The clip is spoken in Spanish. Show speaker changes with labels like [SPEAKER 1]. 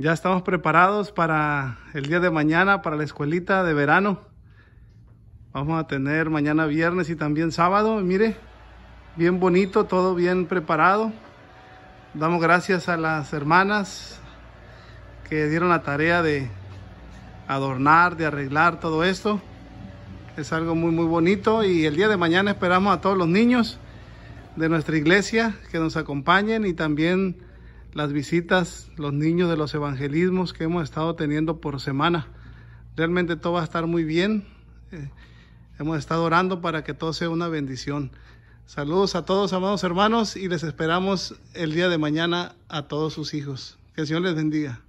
[SPEAKER 1] Ya estamos preparados para el día de mañana, para la escuelita de verano. Vamos a tener mañana viernes y también sábado. Mire, bien bonito, todo bien preparado. Damos gracias a las hermanas que dieron la tarea de adornar, de arreglar todo esto. Es algo muy, muy bonito y el día de mañana esperamos a todos los niños de nuestra iglesia que nos acompañen y también las visitas, los niños de los evangelismos que hemos estado teniendo por semana. Realmente todo va a estar muy bien. Eh, hemos estado orando para que todo sea una bendición. Saludos a todos, amados hermanos, y les esperamos el día de mañana a todos sus hijos. Que el Señor les bendiga.